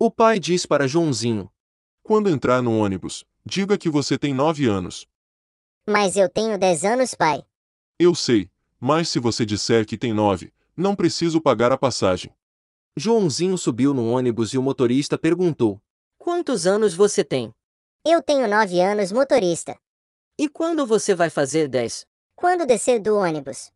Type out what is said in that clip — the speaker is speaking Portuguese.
O pai diz para Joãozinho: Quando entrar no ônibus, diga que você tem nove anos. Mas eu tenho dez anos, pai. Eu sei, mas se você disser que tem nove, não preciso pagar a passagem. Joãozinho subiu no ônibus e o motorista perguntou: Quantos anos você tem? Eu tenho nove anos, motorista. E quando você vai fazer dez? Quando descer do ônibus.